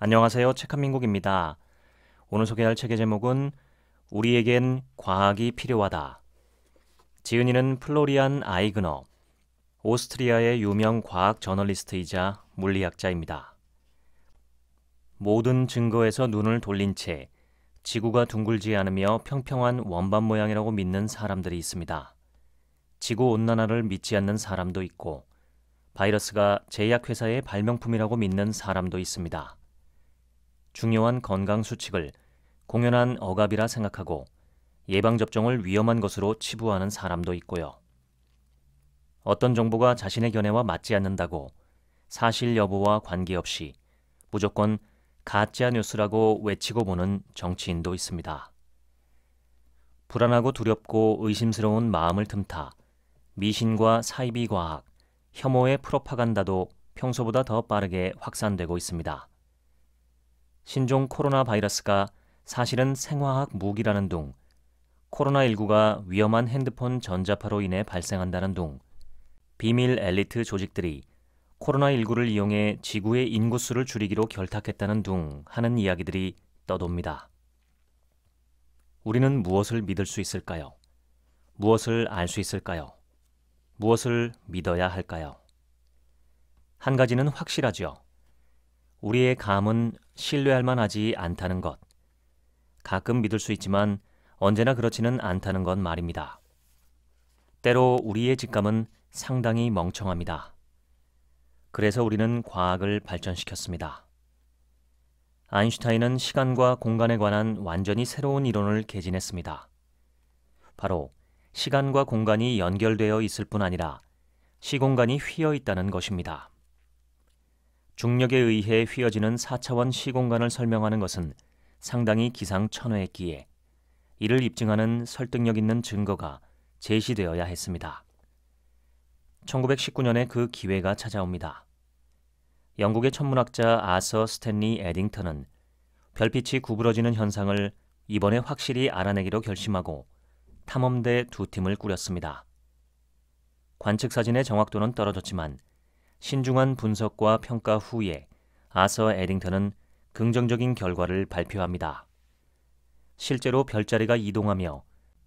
안녕하세요. 책한민국입니다. 오늘 소개할 책의 제목은 우리에겐 과학이 필요하다. 지은이는 플로리안 아이그너, 오스트리아의 유명 과학 저널리스트이자 물리학자입니다. 모든 증거에서 눈을 돌린 채 지구가 둥글지 않으며 평평한 원반 모양이라고 믿는 사람들이 있습니다. 지구 온난화를 믿지 않는 사람도 있고 바이러스가 제약회사의 발명품이라고 믿는 사람도 있습니다. 중요한 건강 수칙을 공연한 억압이라 생각하고 예방접종을 위험한 것으로 치부하는 사람도 있고요. 어떤 정보가 자신의 견해와 맞지 않는다고 사실 여부와 관계없이 무조건 가짜 뉴스라고 외치고 보는 정치인도 있습니다. 불안하고 두렵고 의심스러운 마음을 틈타 미신과 사이비 과학, 혐오의 프로파간다도 평소보다 더 빠르게 확산되고 있습니다. 신종 코로나 바이러스가 사실은 생화학 무기라는 둥, 코로나19가 위험한 핸드폰 전자파로 인해 발생한다는 둥, 비밀 엘리트 조직들이 코로나19를 이용해 지구의 인구수를 줄이기로 결탁했다는 둥 하는 이야기들이 떠돕니다. 우리는 무엇을 믿을 수 있을까요? 무엇을 알 수 있을까요? 무엇을 믿어야 할까요? 한 가지는 확실하죠 우리의 감은 신뢰할 만하지 않다는 것. 가끔 믿을 수 있지만 언제나 그렇지는 않다는 건 말입니다. 때로 우리의 직감은 상당히 멍청합니다. 그래서 우리는 과학을 발전시켰습니다. 아인슈타인은 시간과 공간에 관한 완전히 새로운 이론을 개진했습니다. 바로 시간과 공간이 연결되어 있을 뿐 아니라 시공간이 휘어 있다는 것입니다. 중력에 의해 휘어지는 4차원 시공간을 설명하는 것은 상당히 기상천외했기에 이를 입증하는 설득력 있는 증거가 제시되어야 했습니다. 1919년에 그 기회가 찾아옵니다. 영국의 천문학자 아서 스탠리 에딩턴은 별빛이 구부러지는 현상을 이번에 확실히 알아내기로 결심하고 탐험대 두 팀을 꾸렸습니다. 관측 사진의 정확도는 떨어졌지만 신중한 분석과 평가 후에 아서 에딩턴은 긍정적인 결과를 발표합니다. 실제로 별자리가 이동하며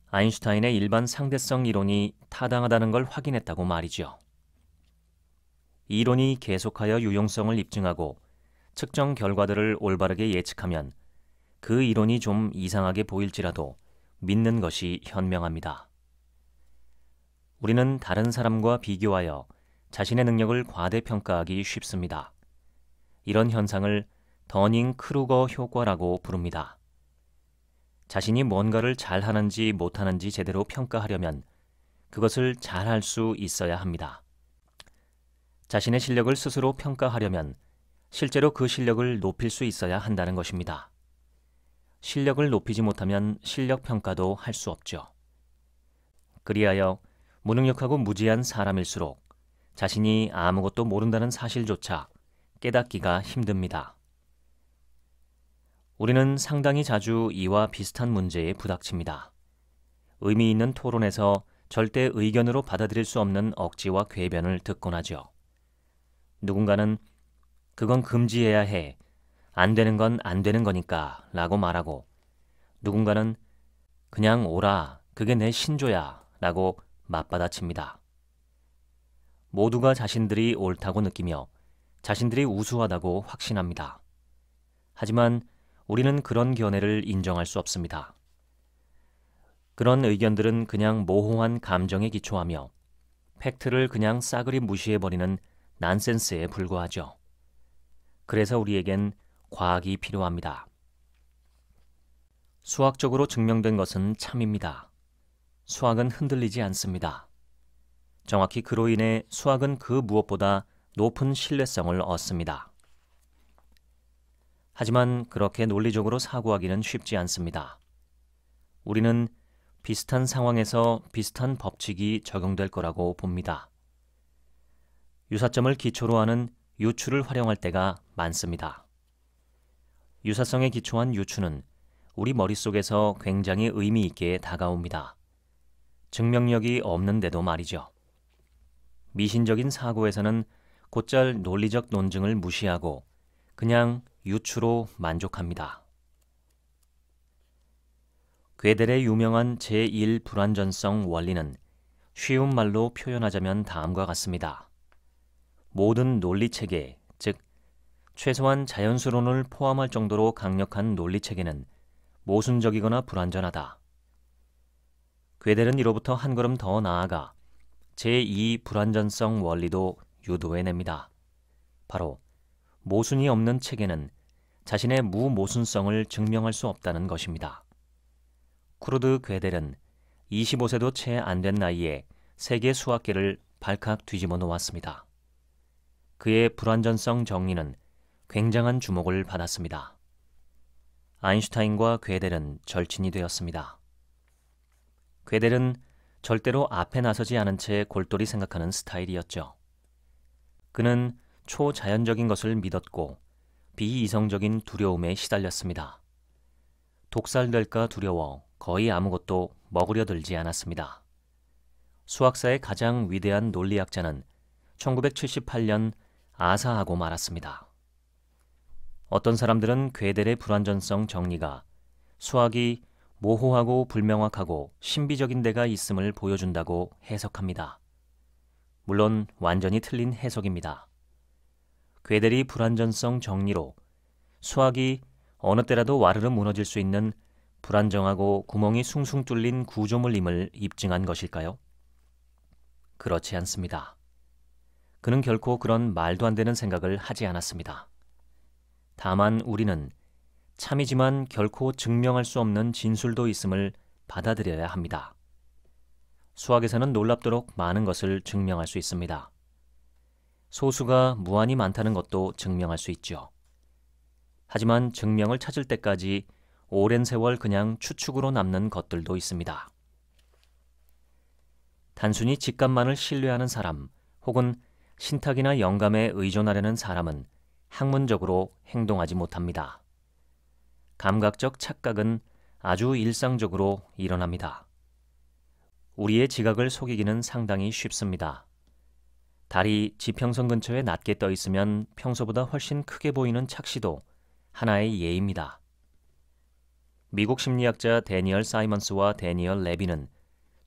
아인슈타인의 일반 상대성 이론이 타당하다는 걸 확인했다고 말이죠. 이론이 계속하여 유용성을 입증하고 측정 결과들을 올바르게 예측하면 그 이론이 좀 이상하게 보일지라도 믿는 것이 현명합니다. 우리는 다른 사람과 비교하여 자신의 능력을 과대평가하기 쉽습니다. 이런 현상을 더닝 크루거 효과라고 부릅니다. 자신이 뭔가를 잘하는지 못하는지 제대로 평가하려면 그것을 잘할 수 있어야 합니다. 자신의 실력을 스스로 평가하려면 실제로 그 실력을 높일 수 있어야 한다는 것입니다. 실력을 높이지 못하면 실력 평가도 할 수 없죠. 그리하여 무능력하고 무지한 사람일수록 자신이 아무것도 모른다는 사실조차 깨닫기가 힘듭니다. 우리는 상당히 자주 이와 비슷한 문제에 부닥칩니다. 의미 있는 토론에서 절대 의견으로 받아들일 수 없는 억지와 궤변을 듣곤 하죠. 누군가는 그건 금지해야 해. 안 되는 건 안 되는 거니까 라고 말하고 누군가는 그냥 오라. 그게 내 신조야 라고 맞받아칩니다. 모두가 자신들이 옳다고 느끼며 자신들이 우수하다고 확신합니다. 하지만 우리는 그런 견해를 인정할 수 없습니다. 그런 의견들은 그냥 모호한 감정에 기초하며 팩트를 그냥 싸그리 무시해버리는 난센스에 불과하죠. 그래서 우리에겐 과학이 필요합니다. 수학적으로 증명된 것은 참입니다. 수학은 흔들리지 않습니다. 정확히 그로 인해 수학은 그 무엇보다 높은 신뢰성을 얻습니다. 하지만 그렇게 논리적으로 사고하기는 쉽지 않습니다. 우리는 비슷한 상황에서 비슷한 법칙이 적용될 거라고 봅니다. 유사점을 기초로 하는 유추를 활용할 때가 많습니다. 유사성에 기초한 유추는 우리 머릿속에서 굉장히 의미 있게 다가옵니다. 증명력이 없는데도 말이죠. 미신적인 사고에서는 곧잘 논리적 논증을 무시하고 그냥 유추로 만족합니다. 괴델의 유명한 제1 불완전성 원리는 쉬운 말로 표현하자면 다음과 같습니다. 모든 논리 체계, 즉 최소한 자연수론을 포함할 정도로 강력한 논리 체계는 모순적이거나 불완전하다. 괴델은 이로부터 한 걸음 더 나아가 제2 불완전성 원리도 유도해냅니다. 바로 모순이 없는 체계는 자신의 무모순성을 증명할 수 없다는 것입니다. 크루드 괴델은 25세도 채 안 된 나이에 세계 수학계를 발칵 뒤집어 놓았습니다. 그의 불완전성 정리는 굉장한 주목을 받았습니다. 아인슈타인과 괴델은 절친이 되었습니다. 괴델은 절대로 앞에 나서지 않은 채 골똘히 생각하는 스타일이었죠. 그는 초자연적인 것을 믿었고 비이성적인 두려움에 시달렸습니다. 독살될까 두려워 거의 아무것도 먹으려 들지 않았습니다. 수학사의 가장 위대한 논리학자는 1978년 아사하고 말았습니다. 어떤 사람들은 괴델의 불완전성 정리가 수학이 모호하고 불명확하고 신비적인 데가 있음을 보여준다고 해석합니다. 물론 완전히 틀린 해석입니다. 괴델이 불완전성 정리로 수학이 어느 때라도 와르르 무너질 수 있는 불안정하고 구멍이 숭숭 뚫린 구조물임을 입증한 것일까요? 그렇지 않습니다. 그는 결코 그런 말도 안 되는 생각을 하지 않았습니다. 다만 우리는 참이지만 결코 증명할 수 없는 진술도 있음을 받아들여야 합니다. 수학에서는 놀랍도록 많은 것을 증명할 수 있습니다. 소수가 무한히 많다는 것도 증명할 수 있죠. 하지만 증명을 찾을 때까지 오랜 세월 그냥 추측으로 남는 것들도 있습니다. 단순히 직감만을 신뢰하는 사람 혹은 신탁이나 영감에 의존하려는 사람은 학문적으로 행동하지 못합니다. 감각적 착각은 아주 일상적으로 일어납니다. 우리의 지각을 속이기는 상당히 쉽습니다. 달이 지평선 근처에 낮게 떠 있으면 평소보다 훨씬 크게 보이는 착시도 하나의 예입니다. 미국 심리학자 데니얼 사이먼스와 데니얼 레비는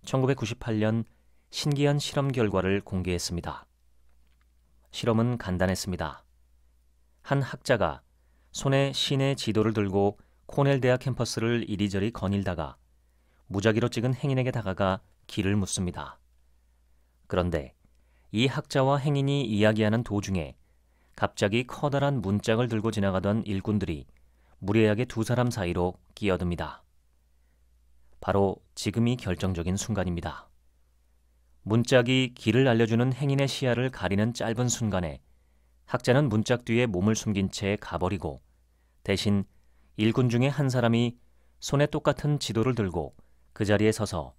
1998년 신기한 실험 결과를 공개했습니다. 실험은 간단했습니다. 한 학자가 손에 신의 지도를 들고 코넬 대학 캠퍼스를 이리저리 거닐다가 무작위로 찍은 행인에게 다가가 길을 묻습니다. 그런데 이 학자와 행인이 이야기하는 도중에 갑자기 커다란 문짝을 들고 지나가던 일꾼들이 무례하게 두 사람 사이로 끼어듭니다. 바로 지금이 결정적인 순간입니다. 문짝이 길을 알려주는 행인의 시야를 가리는 짧은 순간에 학자는 문짝 뒤에 몸을 숨긴 채 가버리고 대신 일군 중에 한 사람이 손에 똑같은 지도를 들고 그 자리에 서서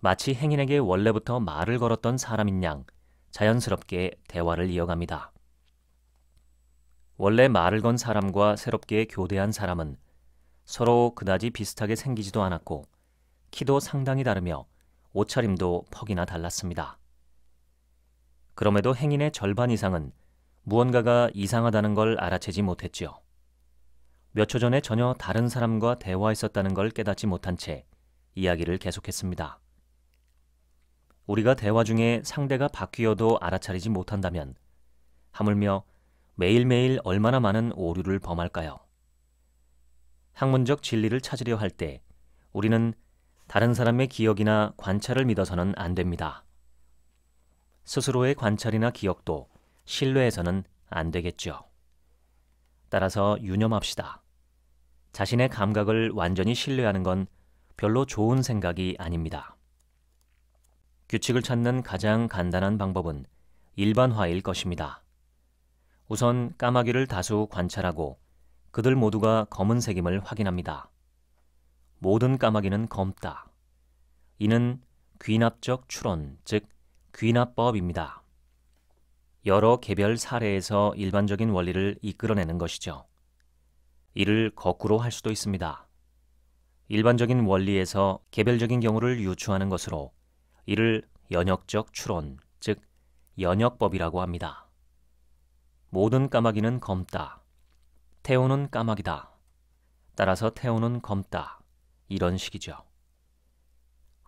마치 행인에게 원래부터 말을 걸었던 사람인 양 자연스럽게 대화를 이어갑니다. 원래 말을 건 사람과 새롭게 교대한 사람은 서로 그다지 비슷하게 생기지도 않았고 키도 상당히 다르며 옷차림도 퍽이나 달랐습니다. 그럼에도 행인의 절반 이상은 무언가가 이상하다는 걸 알아채지 못했지요. 몇 초 전에 전혀 다른 사람과 대화했었다는 걸 깨닫지 못한 채 이야기를 계속했습니다. 우리가 대화 중에 상대가 바뀌어도 알아차리지 못한다면 하물며 매일매일 얼마나 많은 오류를 범할까요? 학문적 진리를 찾으려 할 때 우리는 다른 사람의 기억이나 관찰을 믿어서는 안 됩니다. 스스로의 관찰이나 기억도 신뢰해서는 안 되겠죠. 따라서 유념합시다. 자신의 감각을 완전히 신뢰하는 건 별로 좋은 생각이 아닙니다. 규칙을 찾는 가장 간단한 방법은 일반화일 것입니다. 우선 까마귀를 다수 관찰하고 그들 모두가 검은색임을 확인합니다. 모든 까마귀는 검다. 이는 귀납적 추론, 즉 귀납법입니다. 여러 개별 사례에서 일반적인 원리를 이끌어내는 것이죠. 이를 거꾸로 할 수도 있습니다. 일반적인 원리에서 개별적인 경우를 유추하는 것으로 이를 연역적 추론, 즉 연역법이라고 합니다. 모든 까마귀는 검다. 태호는 까마귀다. 따라서 태호는 검다. 이런 식이죠.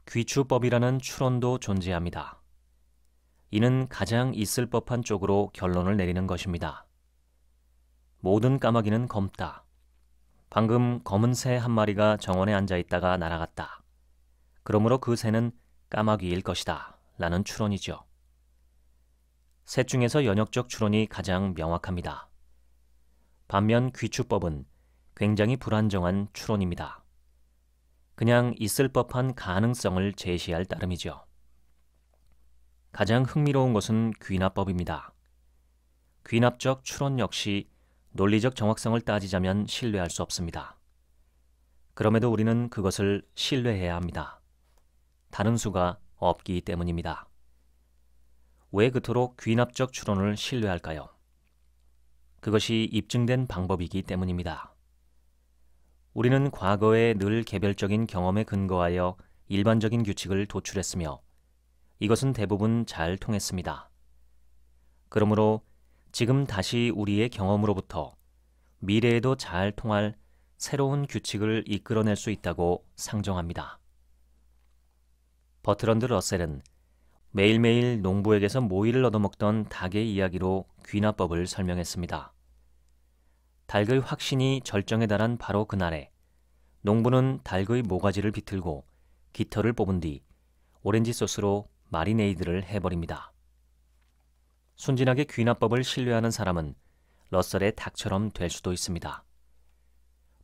귀추법이라는 추론도 존재합니다. 이는 가장 있을 법한 쪽으로 결론을 내리는 것입니다. 모든 까마귀는 검다. 방금 검은 새 한 마리가 정원에 앉아 있다가 날아갔다. 그러므로 그 새는 까마귀일 것이다. 라는 추론이죠. 새 중에서 연역적 추론이 가장 명확합니다. 반면 귀추법은 굉장히 불안정한 추론입니다. 그냥 있을 법한 가능성을 제시할 따름이죠. 가장 흥미로운 것은 귀납법입니다. 귀납적 추론 역시 논리적 정확성을 따지자면 신뢰할 수 없습니다. 그럼에도 우리는 그것을 신뢰해야 합니다. 다른 수가 없기 때문입니다. 왜 그토록 귀납적 추론을 신뢰할까요? 그것이 입증된 방법이기 때문입니다. 우리는 과거에 늘 개별적인 경험에 근거하여 일반적인 규칙을 도출했으며 이것은 대부분 잘 통했습니다. 그러므로 지금 다시 우리의 경험으로부터 미래에도 잘 통할 새로운 규칙을 이끌어낼 수 있다고 상정합니다. 버트런드 러셀은 매일매일 농부에게서 모이를 얻어먹던 닭의 이야기로 귀납법을 설명했습니다. 닭의 확신이 절정에 달한 바로 그날에 농부는 닭의 모가지를 비틀고 깃털을 뽑은 뒤 오렌지 소스로 마리네이드를 해버립니다. 순진하게 귀납법을 신뢰하는 사람은 러셀의 닭처럼 될 수도 있습니다.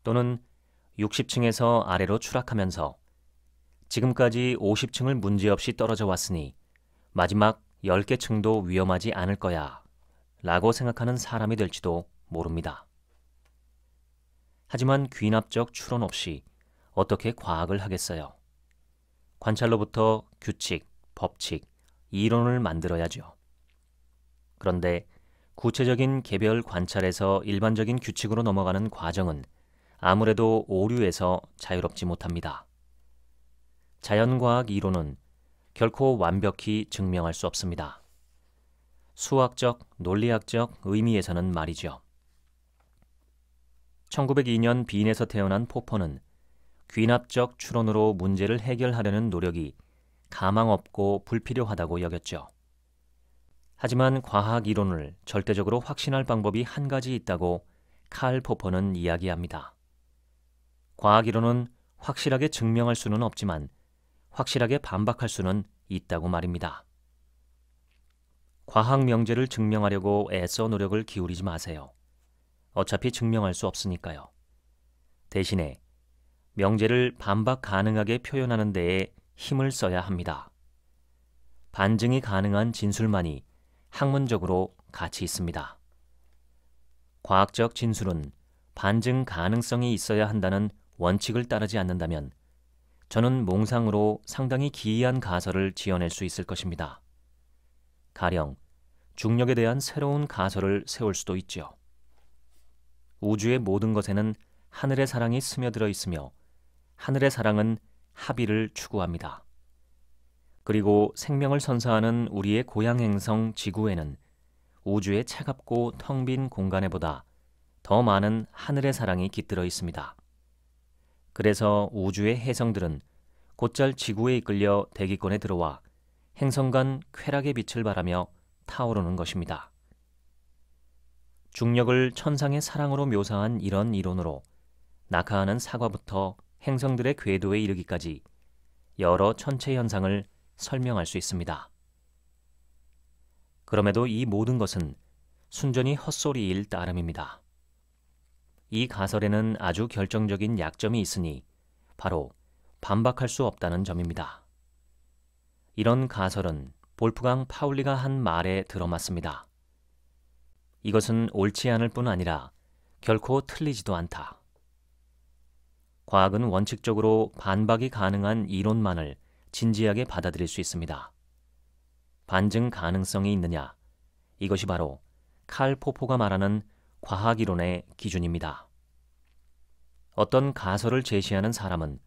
또는 60층에서 아래로 추락하면서 지금까지 50층을 문제없이 떨어져 왔으니 마지막 10개 층도 위험하지 않을 거야 라고 생각하는 사람이 될지도 모릅니다. 하지만 귀납적 추론 없이 어떻게 과학을 하겠어요? 관찰로부터 규칙, 법칙, 이론을 만들어야죠. 그런데 구체적인 개별 관찰에서 일반적인 규칙으로 넘어가는 과정은 아무래도 오류에서 자유롭지 못합니다. 자연과학 이론은 결코 완벽히 증명할 수 없습니다. 수학적, 논리학적 의미에서는 말이죠. 1902년 빈에서 태어난 포퍼는 귀납적 추론으로 문제를 해결하려는 노력이 가망 없고 불필요하다고 여겼죠. 하지만 과학 이론을 절대적으로 확신할 방법이 한 가지 있다고 칼 포퍼는 이야기합니다. 과학 이론은 확실하게 증명할 수는 없지만 확실하게 반박할 수는 있다고 말입니다. 과학 명제를 증명하려고 애써 노력을 기울이지 마세요. 어차피 증명할 수 없으니까요. 대신에 명제를 반박 가능하게 표현하는 데에 힘을 써야 합니다. 반증이 가능한 진술만이 학문적으로 가치 있습니다. 과학적 진술은 반증 가능성이 있어야 한다는 원칙을 따르지 않는다면 저는 몽상으로 상당히 기이한 가설을 지어낼 수 있을 것입니다. 가령 중력에 대한 새로운 가설을 세울 수도 있죠 우주의 모든 것에는 하늘의 사랑이 스며들어 있으며 하늘의 사랑은 합의를 추구합니다. 그리고 생명을 선사하는 우리의 고향 행성 지구에는 우주의 차갑고 텅 빈 공간에보다 더 많은 하늘의 사랑이 깃들어 있습니다. 그래서 우주의 혜성들은 곧잘 지구에 이끌려 대기권에 들어와 행성 간 쾌락의 빛을 바라며 타오르는 것입니다. 중력을 천상의 사랑으로 묘사한 이런 이론으로 낙하하는 사과부터 행성들의 궤도에 이르기까지 여러 천체 현상을 설명할 수 있습니다. 그럼에도 이 모든 것은 순전히 헛소리일 따름입니다. 이 가설에는 아주 결정적인 약점이 있으니 바로 반박할 수 없다는 점입니다. 이런 가설은 볼프강 파울리가 한 말에 들어맞습니다. 이것은 옳지 않을 뿐 아니라 결코 틀리지도 않다. 과학은 원칙적으로 반박이 가능한 이론만을 진지하게 받아들일 수 있습니다. 반증 가능성이 있느냐? 이것이 바로 칼 포포가 말하는 과학 이론의 기준입니다. 어떤 가설을 제시하는 사람은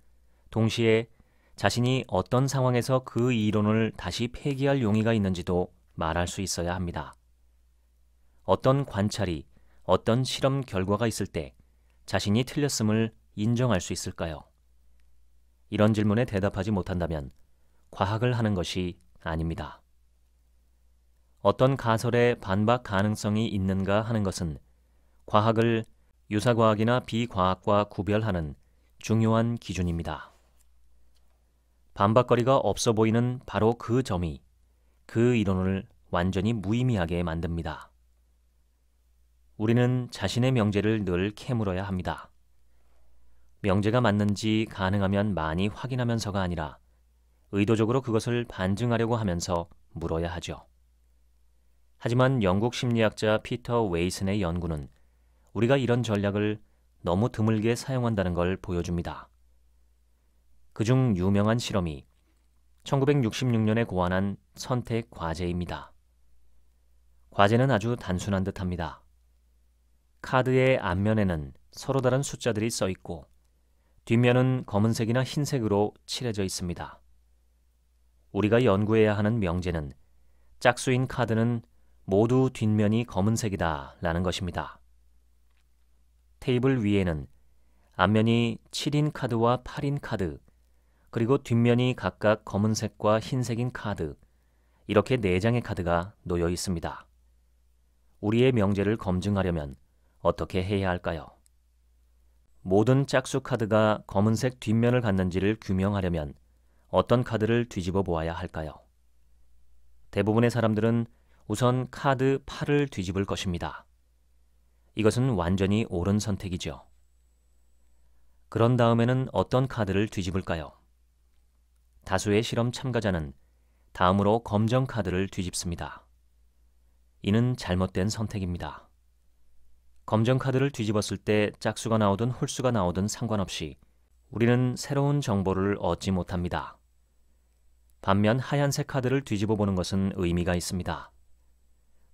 동시에 자신이 어떤 상황에서 그 이론을 다시 폐기할 용의가 있는지도 말할 수 있어야 합니다. 어떤 관찰이 어떤 실험 결과가 있을 때 자신이 틀렸음을 인정할 수 있을까요? 이런 질문에 대답하지 못한다면 과학을 하는 것이 아닙니다. 어떤 가설에 반박 가능성이 있는가 하는 것은 과학을 유사과학이나 비과학과 구별하는 중요한 기준입니다. 반박거리가 없어 보이는 바로 그 점이 그 이론을 완전히 무의미하게 만듭니다. 우리는 자신의 명제를 늘 캐물어야 합니다. 명제가 맞는지 가능하면 많이 확인하면서가 아니라 의도적으로 그것을 반증하려고 하면서 물어야 하죠. 하지만 영국 심리학자 피터 웨이슨의 연구는 우리가 이런 전략을 너무 드물게 사용한다는 걸 보여줍니다. 그 중 유명한 실험이 1966년에 고안한 선택 과제입니다. 과제는 아주 단순한 듯 합니다. 카드의 앞면에는 서로 다른 숫자들이 써 있고 뒷면은 검은색이나 흰색으로 칠해져 있습니다. 우리가 연구해야 하는 명제는 짝수인 카드는 모두 뒷면이 검은색이다 라는 것입니다. 테이블 위에는 앞면이 7인 카드와 8인 카드, 그리고 뒷면이 각각 검은색과 흰색인 카드, 이렇게 4장의 카드가 놓여 있습니다. 우리의 명제를 검증하려면 어떻게 해야 할까요? 모든 짝수 카드가 검은색 뒷면을 갖는지를 규명하려면 어떤 카드를 뒤집어 보아야 할까요? 대부분의 사람들은 우선 카드 8을 뒤집을 것입니다. 이것은 완전히 옳은 선택이죠. 그런 다음에는 어떤 카드를 뒤집을까요? 다수의 실험 참가자는 다음으로 검정 카드를 뒤집습니다. 이는 잘못된 선택입니다. 검정 카드를 뒤집었을 때 짝수가 나오든 홀수가 나오든 상관없이 우리는 새로운 정보를 얻지 못합니다. 반면 하얀색 카드를 뒤집어 보는 것은 의미가 있습니다.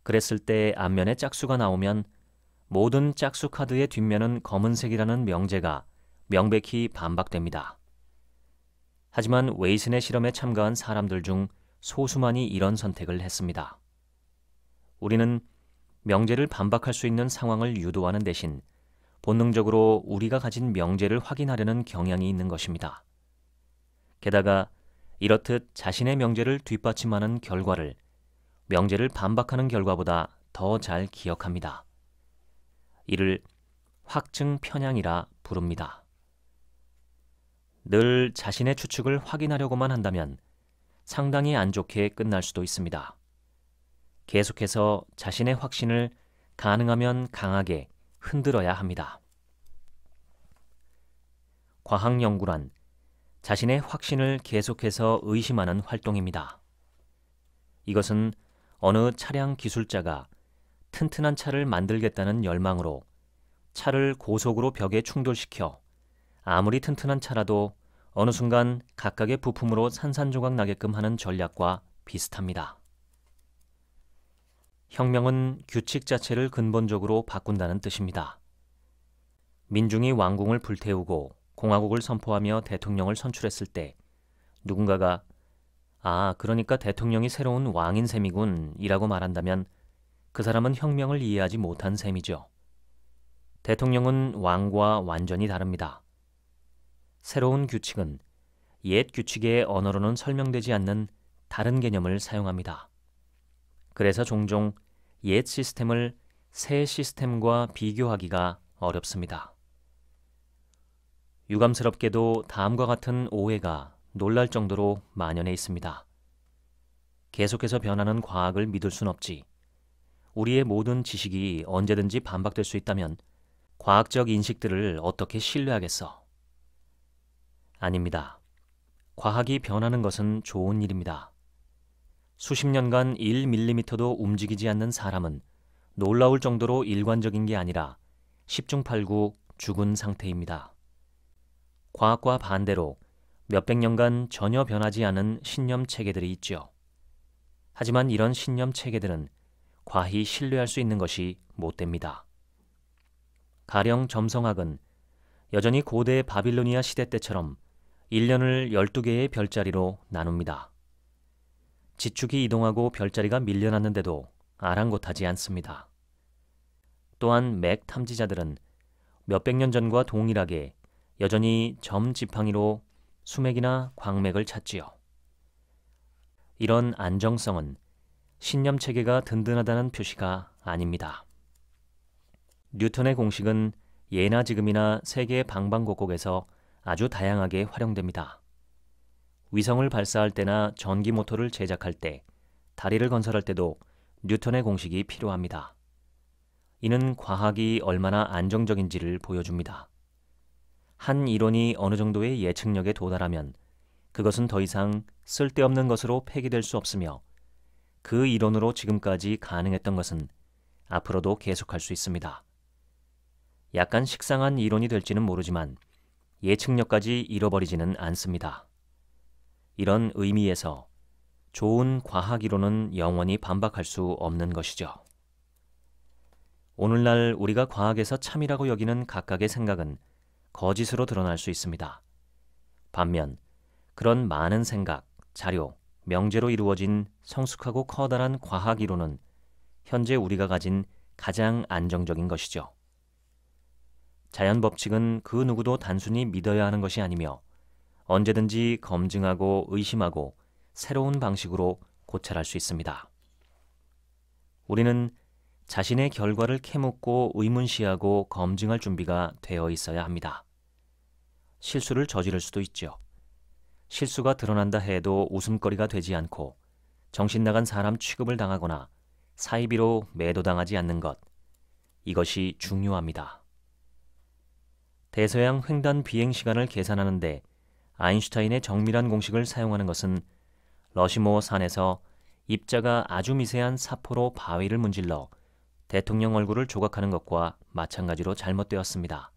그랬을 때 앞면에 짝수가 나오면 모든 짝수 카드의 뒷면은 검은색이라는 명제가 명백히 반박됩니다. 하지만 웨이슨의 실험에 참가한 사람들 중 소수만이 이런 선택을 했습니다. 우리는 명제를 반박할 수 있는 상황을 유도하는 대신 본능적으로 우리가 가진 명제를 확인하려는 경향이 있는 것입니다. 게다가 이렇듯 자신의 명제를 뒷받침하는 결과를 명제를 반박하는 결과보다 더 잘 기억합니다. 이를 확증 편향이라 부릅니다. 늘 자신의 추측을 확인하려고만 한다면 상당히 안 좋게 끝날 수도 있습니다. 계속해서 자신의 확신을 가능하면 강하게 흔들어야 합니다. 과학 연구란 자신의 확신을 계속해서 의심하는 활동입니다. 이것은 어느 차량 기술자가 튼튼한 차를 만들겠다는 열망으로 차를 고속으로 벽에 충돌시켜 아무리 튼튼한 차라도 어느 순간 각각의 부품으로 산산조각 나게끔 하는 전략과 비슷합니다. 혁명은 규칙 자체를 근본적으로 바꾼다는 뜻입니다. 민중이 왕궁을 불태우고 공화국을 선포하며 대통령을 선출했을 때 누군가가 아, 그러니까 대통령이 새로운 왕인 셈이군 이라고 말한다면 그 사람은 혁명을 이해하지 못한 셈이죠. 대통령은 왕과 완전히 다릅니다. 새로운 규칙은 옛 규칙의 언어로는 설명되지 않는 다른 개념을 사용합니다. 그래서 종종 옛 시스템을 새 시스템과 비교하기가 어렵습니다. 유감스럽게도 다음과 같은 오해가 놀랄 정도로 만연해 있습니다. 계속해서 변하는 과학을 믿을 순 없지. 우리의 모든 지식이 언제든지 반박될 수 있다면 과학적 인식들을 어떻게 신뢰하겠어? 아닙니다. 과학이 변하는 것은 좋은 일입니다. 수십 년간 1밀리미터도 움직이지 않는 사람은 놀라울 정도로 일관적인 게 아니라 10중 8구 죽은 상태입니다. 과학과 반대로 몇백 년간 전혀 변하지 않은 신념 체계들이 있죠. 하지만 이런 신념 체계들은 과히 신뢰할 수 있는 것이 못 됩니다. 가령 점성학은 여전히 고대 바빌로니아 시대 때처럼 1년을 12개의 별자리로 나눕니다. 지축이 이동하고 별자리가 밀려났는데도 아랑곳하지 않습니다. 또한 맥 탐지자들은 몇백 년 전과 동일하게 여전히 점 지팡이로 수맥이나 광맥을 찾지요. 이런 안정성은 신념 체계가 든든하다는 표시가 아닙니다. 뉴턴의 공식은 예나 지금이나 세계 방방곡곡에서 아주 다양하게 활용됩니다. 위성을 발사할 때나 전기 모터를 제작할 때, 다리를 건설할 때도 뉴턴의 공식이 필요합니다. 이는 과학이 얼마나 안정적인지를 보여줍니다. 한 이론이 어느 정도의 예측력에 도달하면 그것은 더 이상 쓸데없는 것으로 폐기될 수 없으며 그 이론으로 지금까지 가능했던 것은 앞으로도 계속할 수 있습니다. 약간 식상한 이론이 될지는 모르지만 예측력까지 잃어버리지는 않습니다. 이런 의미에서 좋은 과학이론은 영원히 반박할 수 없는 것이죠. 오늘날 우리가 과학에서 참이라고 여기는 각각의 생각은 거짓으로 드러날 수 있습니다. 반면 그런 많은 생각, 자료, 명제로 이루어진 성숙하고 커다란 과학 이론은 현재 우리가 가진 가장 안정적인 것이죠. 자연 법칙은 그 누구도 단순히 믿어야 하는 것이 아니며 언제든지 검증하고 의심하고 새로운 방식으로 고찰할 수 있습니다. 우리는 자신의 결과를 캐묻고 의문시하고 검증할 준비가 되어 있어야 합니다. 실수를 저지를 수도 있죠. 실수가 드러난다 해도 웃음거리가 되지 않고 정신 나간 사람 취급을 당하거나 사이비로 매도당하지 않는 것. 이것이 중요합니다. 대서양 횡단 비행 시간을 계산하는데 아인슈타인의 정밀한 공식을 사용하는 것은 러시모어 산에서 입자가 아주 미세한 사포로 바위를 문질러 대통령 얼굴을 조각하는 것과 마찬가지로 잘못되었습니다.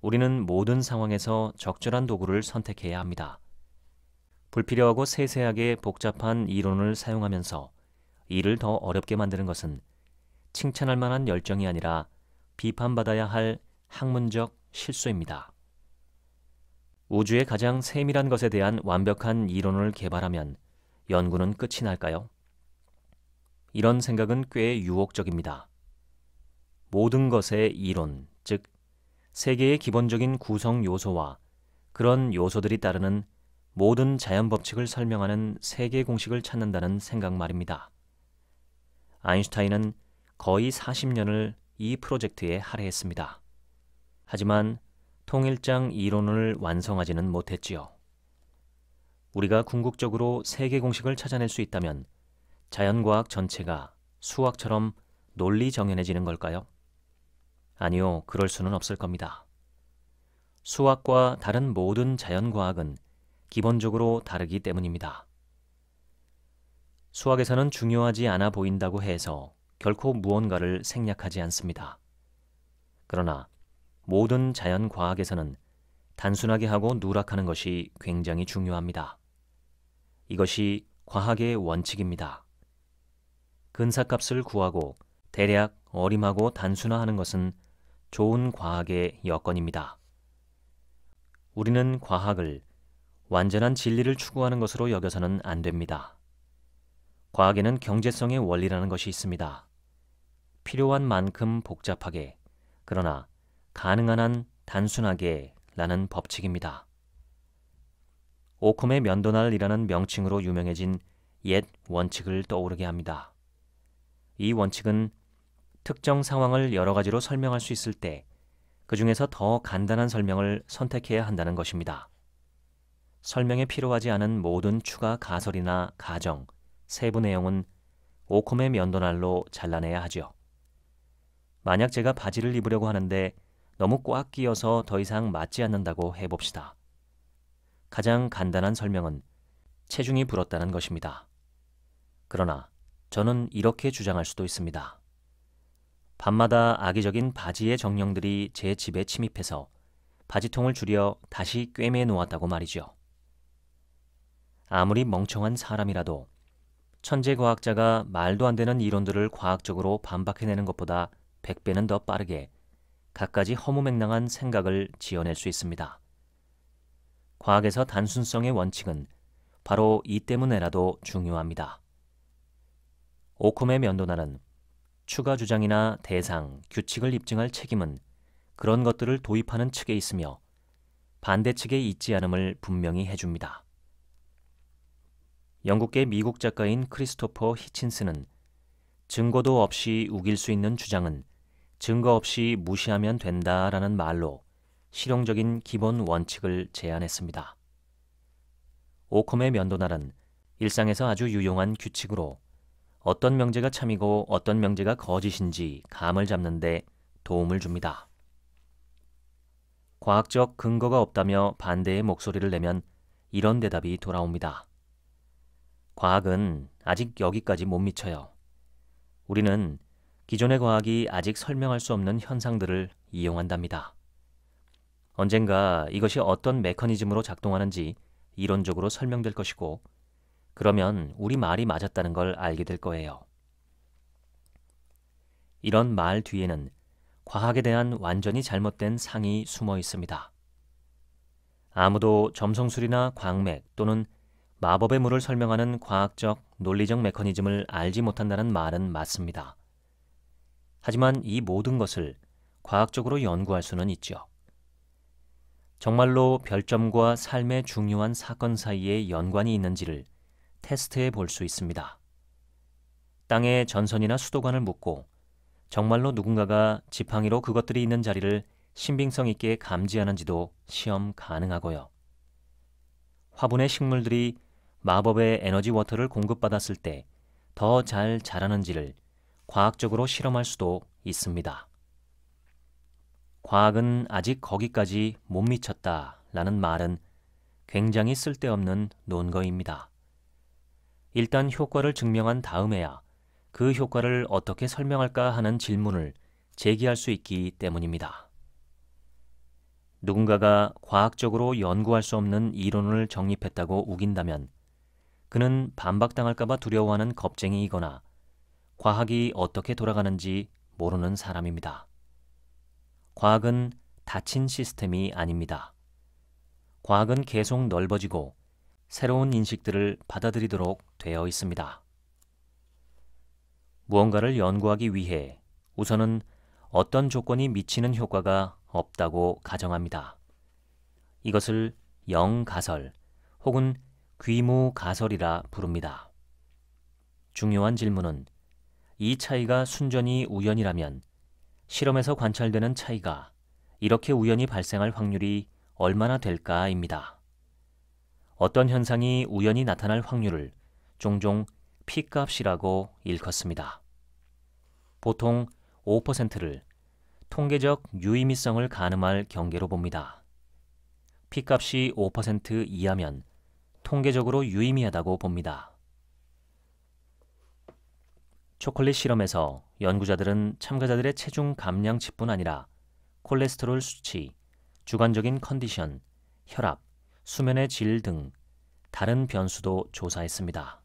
우리는 모든 상황에서 적절한 도구를 선택해야 합니다. 불필요하고 세세하게 복잡한 이론을 사용하면서 일을 더 어렵게 만드는 것은 칭찬할 만한 열정이 아니라 비판받아야 할 학문적 실수입니다. 우주의 가장 세밀한 것에 대한 완벽한 이론을 개발하면 연구는 끝이 날까요? 이런 생각은 꽤 유혹적입니다. 모든 것의 이론, 즉 세계의 기본적인 구성 요소와 그런 요소들이 따르는 모든 자연 법칙을 설명하는 세계 공식을 찾는다는 생각 말입니다. 아인슈타인은 거의 40년을 이 프로젝트에 할애했습니다. 하지만 통일장 이론을 완성하지는 못했지요. 우리가 궁극적으로 세계 공식을 찾아낼 수 있다면 자연과학 전체가 수학처럼 논리 정연해지는 걸까요? 아니요, 그럴 수는 없을 겁니다. 수학과 다른 모든 자연과학은 기본적으로 다르기 때문입니다. 수학에서는 중요하지 않아 보인다고 해서 결코 무언가를 생략하지 않습니다. 그러나 모든 자연 과학에서는 단순하게 하고 누락하는 것이 굉장히 중요합니다. 이것이 과학의 원칙입니다. 근사값을 구하고 대략 어림하고 단순화하는 것은 좋은 과학의 여건입니다. 우리는 과학을 완전한 진리를 추구하는 것으로 여겨서는 안 됩니다. 과학에는 경제성의 원리라는 것이 있습니다. 필요한 만큼 복잡하게, 그러나 가능한 한 단순하게 라는 법칙입니다. 오콤의 면도날이라는 명칭으로 유명해진 옛 원칙을 떠오르게 합니다. 이 원칙은 특정 상황을 여러 가지로 설명할 수 있을 때 그 중에서 더 간단한 설명을 선택해야 한다는 것입니다. 설명에 필요하지 않은 모든 추가 가설이나 가정, 세부 내용은 오콤의 면도날로 잘라내야 하죠. 만약 제가 바지를 입으려고 하는데 너무 꽉 끼어서 더 이상 맞지 않는다고 해봅시다. 가장 간단한 설명은 체중이 불었다는 것입니다. 그러나 저는 이렇게 주장할 수도 있습니다. 밤마다 악의적인 바지의 정령들이 제 집에 침입해서 바지통을 줄여 다시 꿰매 놓았다고 말이죠. 아무리 멍청한 사람이라도 천재 과학자가 말도 안 되는 이론들을 과학적으로 반박해내는 것보다 100배는 더 빠르게 갖가지 허무맹랑한 생각을 지어낼 수 있습니다. 과학에서 단순성의 원칙은 바로 이 때문에라도 중요합니다. 오쿰의 면도나는 추가 주장이나 대상, 규칙을 입증할 책임은 그런 것들을 도입하는 측에 있으며 반대 측에 있지 않음을 분명히 해줍니다. 영국계 미국 작가인 크리스토퍼 히친스는 증거도 없이 우길 수 있는 주장은 증거 없이 무시하면 된다라는 말로 실용적인 기본 원칙을 제안했습니다. 오컴의 면도날은 일상에서 아주 유용한 규칙으로 어떤 명제가 참이고 어떤 명제가 거짓인지 감을 잡는데 도움을 줍니다. 과학적 근거가 없다며 반대의 목소리를 내면 이런 대답이 돌아옵니다. 과학은 아직 여기까지 못 미쳐요. 우리는 기존의 과학이 아직 설명할 수 없는 현상들을 이용한답니다. 언젠가 이것이 어떤 메커니즘으로 작동하는지 이론적으로 설명될 것이고, 그러면 우리 말이 맞았다는 걸 알게 될 거예요. 이런 말 뒤에는 과학에 대한 완전히 잘못된 상이 숨어 있습니다. 아무도 점성술이나 광맥 또는 마법의 물을 설명하는 과학적 논리적 메커니즘을 알지 못한다는 말은 맞습니다. 하지만 이 모든 것을 과학적으로 연구할 수는 있죠. 정말로 별점과 삶의 중요한 사건 사이에 연관이 있는지를 테스트해 볼 수 있습니다. 땅에 전선이나 수도관을 묶고 정말로 누군가가 지팡이로 그것들이 있는 자리를 신빙성 있게 감지하는지도 시험 가능하고요. 화분의 식물들이 마법의 에너지 워터를 공급받았을 때 더 잘 자라는지를 과학적으로 실험할 수도 있습니다. 과학은 아직 거기까지 못 미쳤다 라는 말은 굉장히 쓸데없는 논거입니다. 일단 효과를 증명한 다음에야 그 효과를 어떻게 설명할까 하는 질문을 제기할 수 있기 때문입니다. 누군가가 과학적으로 연구할 수 없는 이론을 정립했다고 우긴다면 그는 반박당할까봐 두려워하는 겁쟁이이거나 과학이 어떻게 돌아가는지 모르는 사람입니다. 과학은 닫힌 시스템이 아닙니다. 과학은 계속 넓어지고 새로운 인식들을 받아들이도록 되어 있습니다. 무언가를 연구하기 위해 우선은 어떤 조건이 미치는 효과가 없다고 가정합니다. 이것을 영가설 혹은 귀무가설이라 부릅니다. 중요한 질문은 이 차이가 순전히 우연이라면 실험에서 관찰되는 차이가 이렇게 우연히 발생할 확률이 얼마나 될까입니다. 어떤 현상이 우연히 나타날 확률을 종종 P값이라고 일컫습니다. 보통 5%를 통계적 유의미성을 가늠할 경계로 봅니다. P값이 5% 이하면 통계적으로 유의미하다고 봅니다. 초콜릿 실험에서 연구자들은 참가자들의 체중 감량치뿐 아니라 콜레스테롤 수치, 주관적인 컨디션, 혈압, 수면의 질 등 다른 변수도 조사했습니다.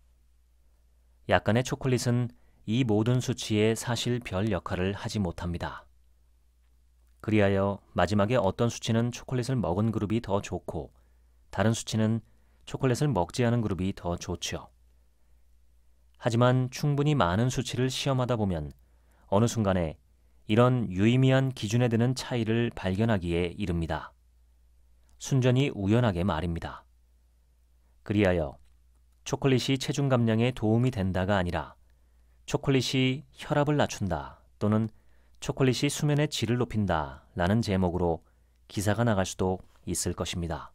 약간의 초콜릿은 이 모든 수치에 사실 별 역할을 하지 못합니다. 그리하여 마지막에 어떤 수치는 초콜릿을 먹은 그룹이 더 좋고 다른 수치는 초콜릿을 먹지 않은 그룹이 더좋죠 하지만 충분히 많은 수치를 시험하다 보면 어느 순간에 이런 유의미한 기준에 드는 차이를 발견하기에 이릅니다. 순전히 우연하게 말입니다. 그리하여 초콜릿이 체중 감량에 도움이 된다가 아니라 초콜릿이 혈압을 낮춘다 또는 초콜릿이 수면의 질을 높인다 라는 제목으로 기사가 나갈 수도 있을 것입니다.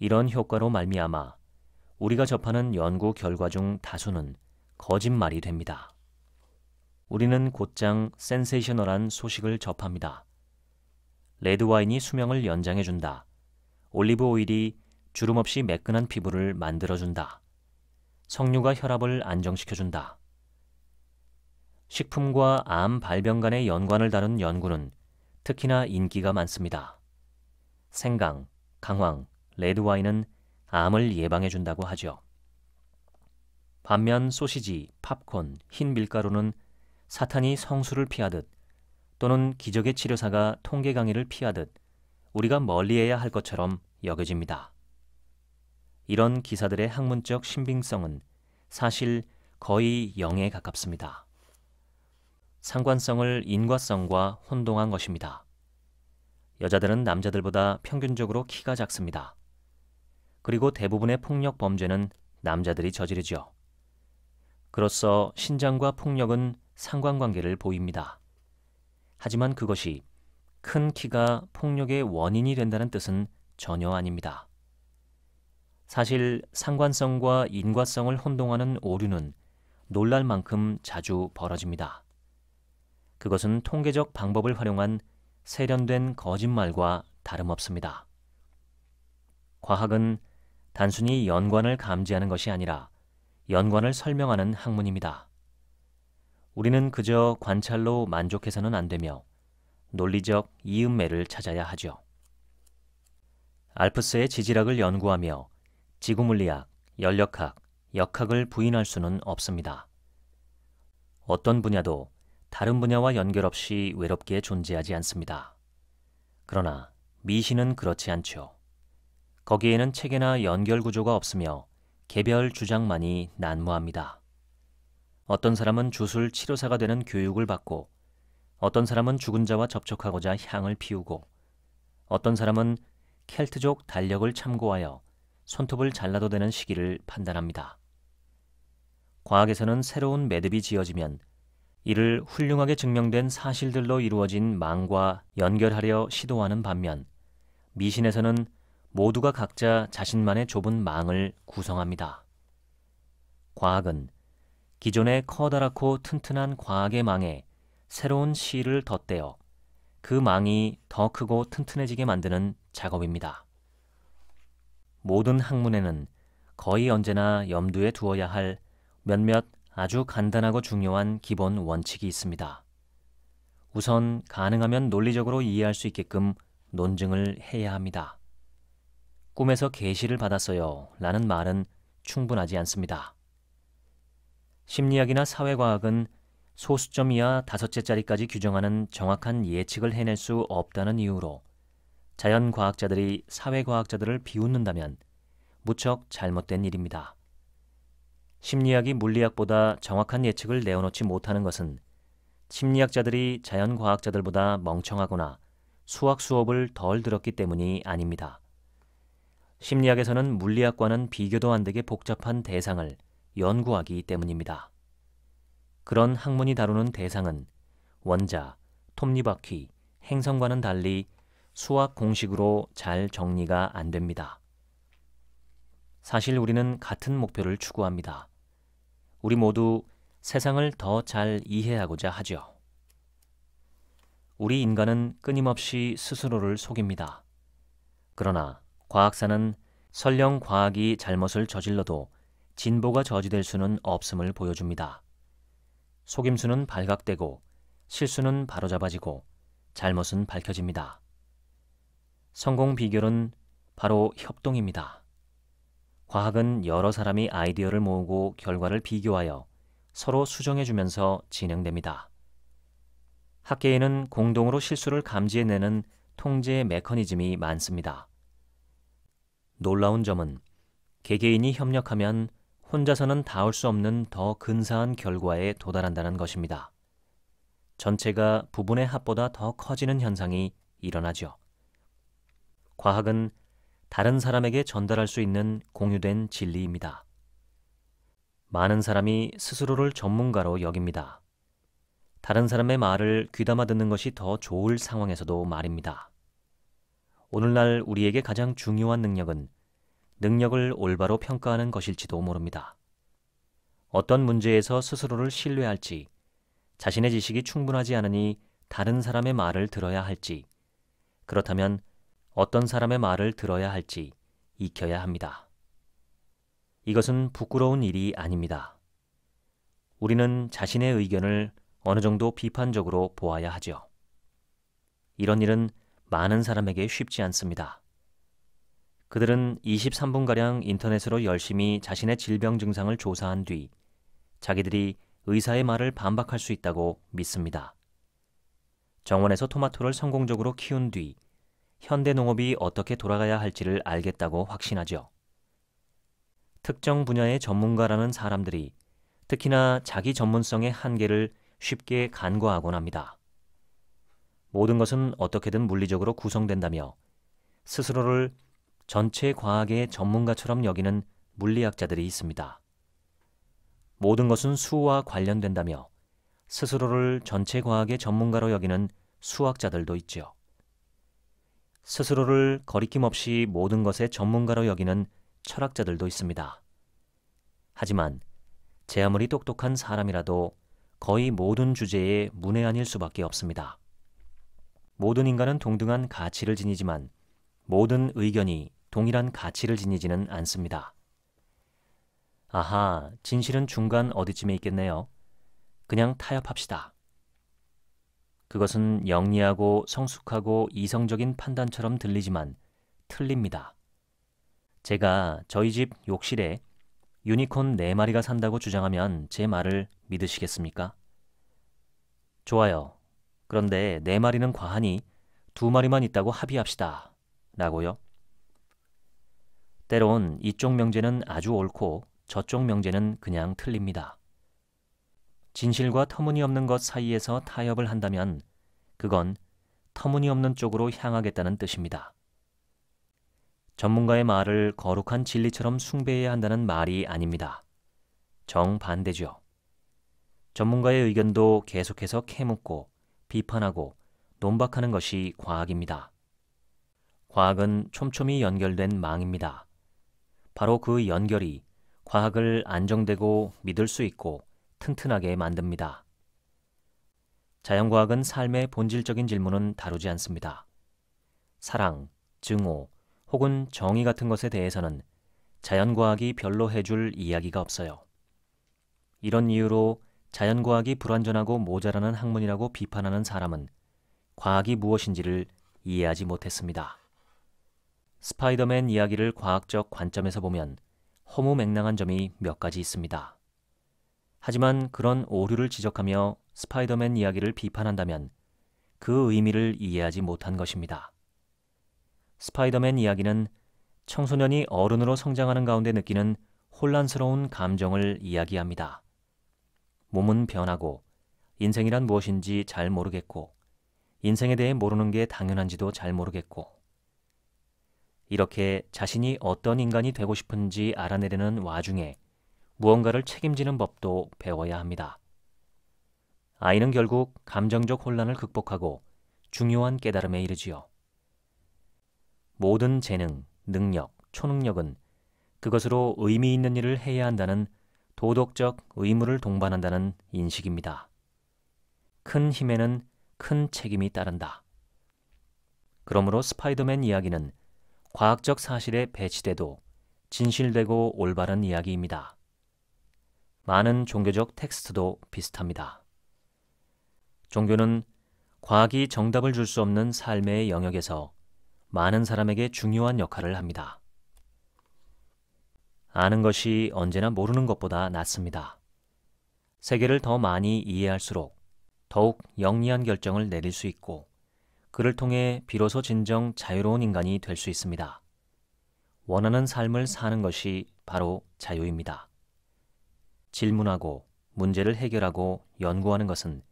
이런 효과로 말미암아 우리가 접하는 연구 결과 중 다수는 거짓말이 됩니다. 우리는 곧장 센세이셔널한 소식을 접합니다. 레드와인이 수명을 연장해준다. 올리브 오일이 주름 없이 매끈한 피부를 만들어준다. 석류가 혈압을 안정시켜준다. 식품과 암 발병 간의 연관을 다룬 연구는 특히나 인기가 많습니다. 생강, 강황, 레드와인은 암을 예방해 준다고 하죠. 반면 소시지, 팝콘, 흰 밀가루는 사탄이 성수를 피하듯 또는 기적의 치료사가 통계 강의를 피하듯 우리가 멀리해야 할 것처럼 여겨집니다. 이런 기사들의 학문적 신빙성은 사실 거의 0에 가깝습니다. 상관성을 인과성과 혼동한 것입니다. 여자들은 남자들보다 평균적으로 키가 작습니다. 그리고 대부분의 폭력 범죄는 남자들이 저지르죠. 그로써 신장과 폭력은 상관관계를 보입니다. 하지만 그것이 큰 키가 폭력의 원인이 된다는 뜻은 전혀 아닙니다. 사실 상관성과 인과성을 혼동하는 오류는 놀랄 만큼 자주 벌어집니다. 그것은 통계적 방법을 활용한 세련된 거짓말과 다름없습니다. 과학은 단순히 연관을 감지하는 것이 아니라 연관을 설명하는 학문입니다. 우리는 그저 관찰로 만족해서는 안 되며 논리적 이음매를 찾아야 하죠. 알프스의 지질학을 연구하며 지구물리학, 연력학, 역학을 부인할 수는 없습니다. 어떤 분야도 다른 분야와 연결 없이 외롭게 존재하지 않습니다. 그러나 미신은 그렇지 않죠. 거기에는 체계나 연결 구조가 없으며 개별 주장만이 난무합니다. 어떤 사람은 주술 치료사가 되는 교육을 받고 어떤 사람은 죽은 자와 접촉하고자 향을 피우고 어떤 사람은 켈트족 달력을 참고하여 손톱을 잘라도 되는 시기를 판단합니다. 과학에서는 새로운 매듭이 지어지면 이를 훌륭하게 증명된 사실들로 이루어진 망과 연결하려 시도하는 반면 미신에서는 모두가 각자 자신만의 좁은 망을 구성합니다. 과학은 기존의 커다랗고 튼튼한 과학의 망에 새로운 실을 덧대어 그 망이 더 크고 튼튼해지게 만드는 작업입니다. 모든 학문에는 거의 언제나 염두에 두어야 할 몇몇 아주 간단하고 중요한 기본 원칙이 있습니다. 우선 가능하면 논리적으로 이해할 수 있게끔 논증을 해야 합니다. 꿈에서 계시를 받았어요 라는 말은 충분하지 않습니다. 심리학이나 사회과학은 소수점 이하 다섯째 짜리까지 규정하는 정확한 예측을 해낼 수 없다는 이유로 자연과학자들이 사회과학자들을 비웃는다면 무척 잘못된 일입니다. 심리학이 물리학보다 정확한 예측을 내어놓지 못하는 것은 심리학자들이 자연과학자들보다 멍청하거나 수학 수업을 덜 들었기 때문이 아닙니다. 심리학에서는 물리학과는 비교도 안 되게 복잡한 대상을 연구하기 때문입니다. 그런 학문이 다루는 대상은 원자, 톱니바퀴, 행성과는 달리 수학 공식으로 잘 정리가 안 됩니다. 사실 우리는 같은 목표를 추구합니다. 우리 모두 세상을 더 잘 이해하고자 하죠. 우리 인간은 끊임없이 스스로를 속입니다. 그러나 과학사는 설령 과학이 잘못을 저질러도 진보가 저지될 수는 없음을 보여줍니다. 속임수는 발각되고 실수는 바로잡아지고 잘못은 밝혀집니다. 성공 비결은 바로 협동입니다. 과학은 여러 사람이 아이디어를 모으고 결과를 비교하여 서로 수정해주면서 진행됩니다. 학계에는 공동으로 실수를 감지해내는 통제 메커니즘이 많습니다. 놀라운 점은 개개인이 협력하면 혼자서는 닿을 수 없는 더 근사한 결과에 도달한다는 것입니다. 전체가 부분의 합보다 더 커지는 현상이 일어나죠. 과학은 다른 사람에게 전달할 수 있는 공유된 진리입니다. 많은 사람이 스스로를 전문가로 여깁니다. 다른 사람의 말을 귀담아 듣는 것이 더 좋을 상황에서도 말입니다. 오늘날 우리에게 가장 중요한 능력은 능력을 올바로 평가하는 것일지도 모릅니다. 어떤 문제에서 스스로를 신뢰할지, 자신의 지식이 충분하지 않으니 다른 사람의 말을 들어야 할지, 그렇다면 어떤 사람의 말을 들어야 할지 익혀야 합니다. 이것은 부끄러운 일이 아닙니다. 우리는 자신의 의견을 어느 정도 비판적으로 보아야 하죠. 이런 일은 많은 사람에게 쉽지 않습니다. 그들은 23분가량 인터넷으로 열심히 자신의 질병 증상을 조사한 뒤 자기들이 의사의 말을 반박할 수 있다고 믿습니다. 정원에서 토마토를 성공적으로 키운 뒤 현대 농업이 어떻게 돌아가야 할지를 알겠다고 확신하죠. 특정 분야의 전문가라는 사람들이 특히나 자기 전문성의 한계를 쉽게 간과하곤 합니다. 모든 것은 어떻게든 물리적으로 구성된다며 스스로를 전체 과학의 전문가처럼 여기는 물리학자들이 있습니다. 모든 것은 수와 관련된다며 스스로를 전체 과학의 전문가로 여기는 수학자들도 있지요. 스스로를 거리낌 없이 모든 것의 전문가로 여기는 철학자들도 있습니다. 하지만 제 아무리 똑똑한 사람이라도 거의 모든 주제에 문외한일 수밖에 없습니다. 모든 인간은 동등한 가치를 지니지만 모든 의견이 동일한 가치를 지니지는 않습니다. 아하, 진실은 중간 어디쯤에 있겠네요. 그냥 타협합시다. 그것은 영리하고 성숙하고 이성적인 판단처럼 들리지만 틀립니다. 제가 저희 집 욕실에 유니콘 네마리가 산다고 주장하면 제 말을 믿으시겠습니까? 좋아요. 그런데 네 마리는 과하니 두 마리만 있다고 합의합시다. 라고요. 때론 이쪽 명제는 아주 옳고 저쪽 명제는 그냥 틀립니다. 진실과 터무니없는 것 사이에서 타협을 한다면 그건 터무니없는 쪽으로 향하겠다는 뜻입니다. 전문가의 말을 거룩한 진리처럼 숭배해야 한다는 말이 아닙니다. 정반대죠. 전문가의 의견도 계속해서 캐묻고 비판하고 논박하는 것이 과학입니다. 과학은 촘촘히 연결된 망입니다. 바로 그 연결이 과학을 안정되고 믿을 수 있고 튼튼하게 만듭니다. 자연과학은 삶의 본질적인 질문은 다루지 않습니다. 사랑, 증오, 혹은 정의 같은 것에 대해서는 자연과학이 별로 해줄 이야기가 없어요. 이런 이유로 자연과학이 불완전하고 모자라는 학문이라고 비판하는 사람은 과학이 무엇인지를 이해하지 못했습니다. 스파이더맨 이야기를 과학적 관점에서 보면 허무 맹랑한 점이 몇 가지 있습니다. 하지만 그런 오류를 지적하며 스파이더맨 이야기를 비판한다면 그 의미를 이해하지 못한 것입니다. 스파이더맨 이야기는 청소년이 어른으로 성장하는 가운데 느끼는 혼란스러운 감정을 이야기합니다. 몸은 변하고 인생이란 무엇인지 잘 모르겠고 인생에 대해 모르는 게 당연한지도 잘 모르겠고 이렇게 자신이 어떤 인간이 되고 싶은지 알아내려는 와중에 무언가를 책임지는 법도 배워야 합니다. 아이는 결국 감정적 혼란을 극복하고 중요한 깨달음에 이르지요. 모든 재능, 능력, 초능력은 그것으로 의미 있는 일을 해야 한다는 도덕적 의무를 동반한다는 인식입니다. 큰 힘에는 큰 책임이 따른다. 그러므로 스파이더맨 이야기는 과학적 사실에 배치돼도 진실되고 올바른 이야기입니다. 많은 종교적 텍스트도 비슷합니다. 종교는 과학이 정답을 줄 수 없는 삶의 영역에서 많은 사람에게 중요한 역할을 합니다. 아는 것이 언제나 모르는 것보다 낫습니다. 세계를 더 많이 이해할수록 더욱 영리한 결정을 내릴 수 있고 그를 통해 비로소 진정 자유로운 인간이 될 수 있습니다. 원하는 삶을 사는 것이 바로 자유입니다. 질문하고 문제를 해결하고 연구하는 것은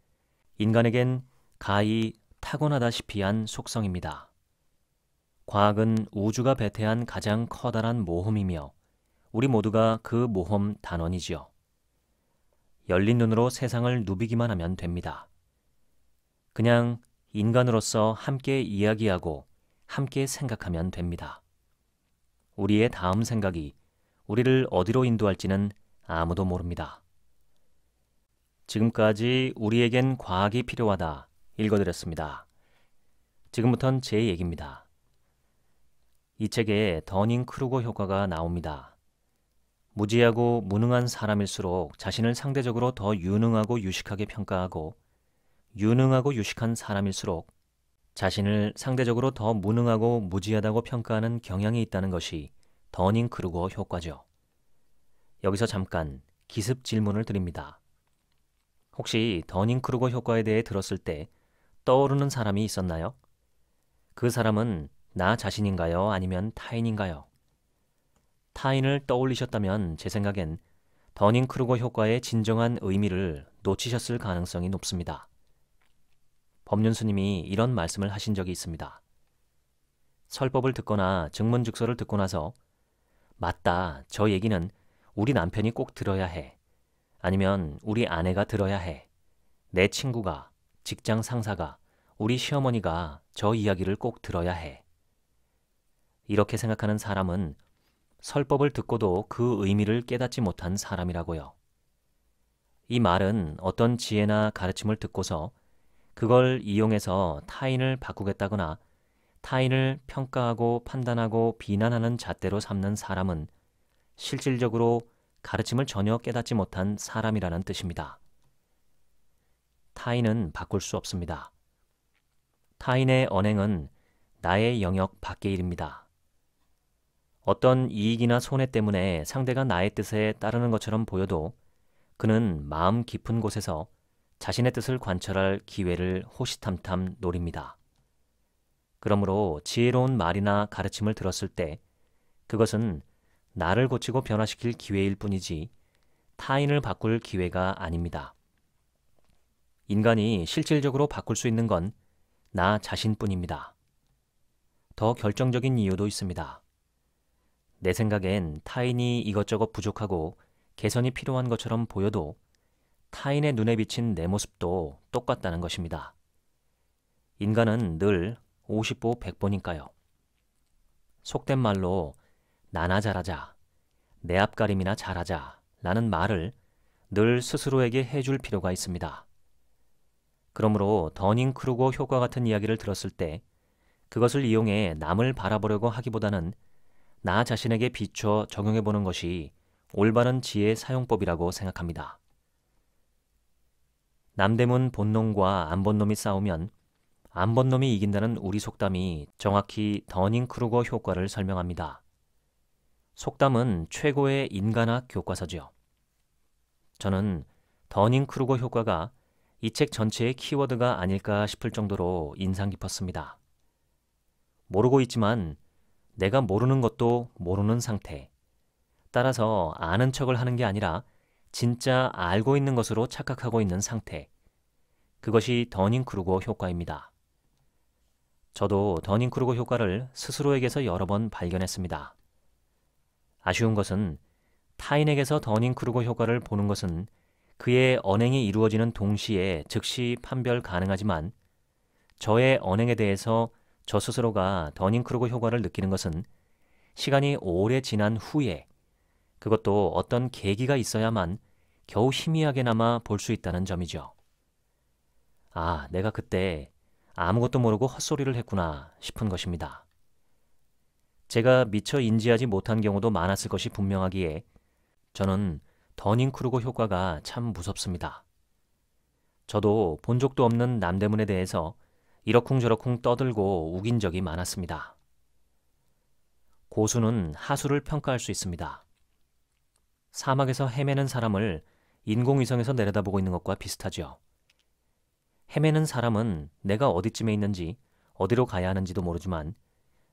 인간에겐 가히 타고나다시피 한 속성입니다. 과학은 우주가 배태한 가장 커다란 모험이며 우리 모두가 그 모험 단원이지요. 열린 눈으로 세상을 누비기만 하면 됩니다. 그냥 인간으로서 함께 이야기하고 함께 생각하면 됩니다. 우리의 다음 생각이 우리를 어디로 인도할지는 아무도 모릅니다. 지금까지 우리에겐 과학이 필요하다 읽어드렸습니다. 지금부턴 제 얘기입니다. 이 책에 더닝 크루거 효과가 나옵니다. 무지하고 무능한 사람일수록 자신을 상대적으로 더 유능하고 유식하게 평가하고 유능하고 유식한 사람일수록 자신을 상대적으로 더 무능하고 무지하다고 평가하는 경향이 있다는 것이 더닝크루거 효과죠. 여기서 잠깐 기습 질문을 드립니다. 혹시 더닝크루거 효과에 대해 들었을 때 떠오르는 사람이 있었나요? 그 사람은 나 자신인가요? 아니면 타인인가요? 타인을 떠올리셨다면 제 생각엔 더닝크루거 효과의 진정한 의미를 놓치셨을 가능성이 높습니다. 법륜스님이 이런 말씀을 하신 적이 있습니다. 설법을 듣거나 증문즉서를 듣고 나서 맞다, 저 얘기는 우리 남편이 꼭 들어야 해. 아니면 우리 아내가 들어야 해. 내 친구가, 직장 상사가, 우리 시어머니가 저 이야기를 꼭 들어야 해. 이렇게 생각하는 사람은 설법을 듣고도 그 의미를 깨닫지 못한 사람이라고요. 이 말은 어떤 지혜나 가르침을 듣고서 그걸 이용해서 타인을 바꾸겠다거나 타인을 평가하고 판단하고 비난하는 잣대로 삼는 사람은 실질적으로 가르침을 전혀 깨닫지 못한 사람이라는 뜻입니다. 타인은 바꿀 수 없습니다. 타인의 언행은 나의 영역 밖의 일입니다. 어떤 이익이나 손해 때문에 상대가 나의 뜻에 따르는 것처럼 보여도 그는 마음 깊은 곳에서 자신의 뜻을 관철할 기회를 호시탐탐 노립니다. 그러므로 지혜로운 말이나 가르침을 들었을 때 그것은 나를 고치고 변화시킬 기회일 뿐이지 타인을 바꿀 기회가 아닙니다. 인간이 실질적으로 바꿀 수 있는 건 나 자신뿐입니다. 더 결정적인 이유도 있습니다. 내 생각엔 타인이 이것저것 부족하고 개선이 필요한 것처럼 보여도 타인의 눈에 비친 내 모습도 똑같다는 것입니다. 인간은 늘 50보 100보니까요. 속된 말로 나나 잘하자, 내 앞가림이나 잘하자 라는 말을 늘 스스로에게 해줄 필요가 있습니다. 그러므로 더닝 크루거 효과 같은 이야기를 들었을 때 그것을 이용해 남을 바라보려고 하기보다는 나 자신에게 비춰 적용해 보는 것이 올바른 지혜 사용법이라고 생각합니다. 남대문 본놈과 안본놈이 싸우면 안본놈이 이긴다는 우리 속담이 정확히 더닝크루거 효과를 설명합니다. 속담은 최고의 인간학 교과서지 저는 더닝크루거 효과가 이 책 전체의 키워드가 아닐까 싶을 정도로 인상 깊었습니다. 모르고 있지만 내가 모르는 것도 모르는 상태. 따라서 아는 척을 하는 게 아니라 진짜 알고 있는 것으로 착각하고 있는 상태. 그것이 더닝크루거 효과입니다. 저도 더닝크루거 효과를 스스로에게서 여러 번 발견했습니다. 아쉬운 것은 타인에게서 더닝크루거 효과를 보는 것은 그의 언행이 이루어지는 동시에 즉시 판별 가능하지만 저의 언행에 대해서 저 스스로가 더닝크루거 효과를 느끼는 것은 시간이 오래 지난 후에 그것도 어떤 계기가 있어야만 겨우 희미하게나마 볼 수 있다는 점이죠. 아, 내가 그때 아무것도 모르고 헛소리를 했구나 싶은 것입니다. 제가 미처 인지하지 못한 경우도 많았을 것이 분명하기에 저는 더닝크루거 효과가 참 무섭습니다. 저도 본 적도 없는 남대문에 대해서 이러쿵저러쿵 떠들고 우긴 적이 많았습니다. 고수는 하수를 평가할 수 있습니다. 사막에서 헤매는 사람을 인공위성에서 내려다보고 있는 것과 비슷하죠. 헤매는 사람은 내가 어디쯤에 있는지 어디로 가야 하는지도 모르지만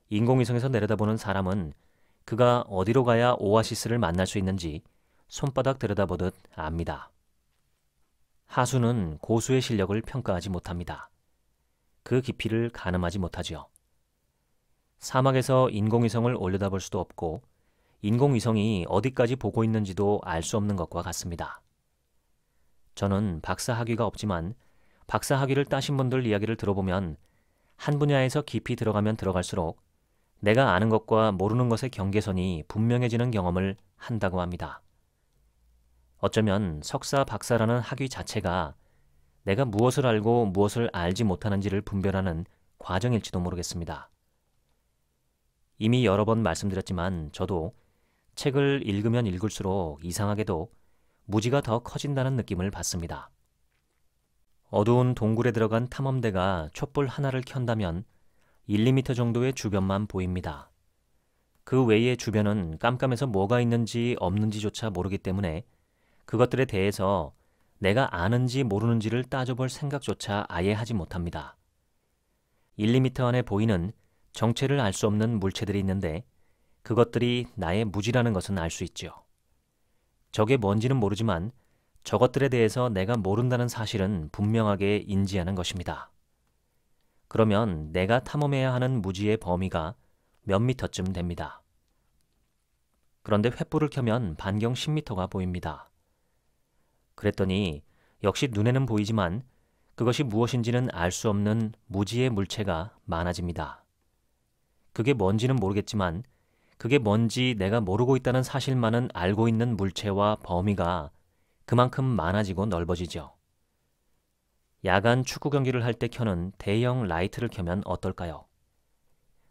인공위성에서 내려다보는 사람은 그가 어디로 가야 오아시스를 만날 수 있는지 손바닥 들여다보듯 압니다. 하수는 고수의 실력을 평가하지 못합니다. 그 깊이를 가늠하지 못하지요. 사막에서 인공위성을 올려다볼 수도 없고 인공위성이 어디까지 보고 있는지도 알 수 없는 것과 같습니다. 저는 박사 학위가 없지만 박사 학위를 따신 분들 이야기를 들어보면 한 분야에서 깊이 들어가면 들어갈수록 내가 아는 것과 모르는 것의 경계선이 분명해지는 경험을 한다고 합니다. 어쩌면 석사 박사라는 학위 자체가 내가 무엇을 알고 무엇을 알지 못하는지를 분별하는 과정일지도 모르겠습니다. 이미 여러 번 말씀드렸지만 저도 책을 읽으면 읽을수록 이상하게도 무지가 더 커진다는 느낌을 받습니다. 어두운 동굴에 들어간 탐험대가 촛불 하나를 켠다면 1, 2미터 정도의 주변만 보입니다. 그 외의 주변은 깜깜해서 뭐가 있는지 없는지조차 모르기 때문에 그것들에 대해서 내가 아는지 모르는지를 따져볼 생각조차 아예 하지 못합니다. 1리미터 안에 보이는 정체를 알 수 없는 물체들이 있는데 그것들이 나의 무지라는 것은 알 수있죠 저게 뭔지는 모르지만 저것들에 대해서 내가 모른다는 사실은 분명하게 인지하는 것입니다. 그러면 내가 탐험해야 하는 무지의 범위가 몇 미터쯤 됩니다. 그런데 횃불을 켜면 반경 10미터가 보입니다. 그랬더니 역시 눈에는 보이지만 그것이 무엇인지는 알 수 없는 무지의 물체가 많아집니다. 그게 뭔지는 모르겠지만 그게 뭔지 내가 모르고 있다는 사실만은 알고 있는 물체와 범위가 그만큼 많아지고 넓어지죠. 야간 축구 경기를 할 때 켜는 대형 라이트를 켜면 어떨까요?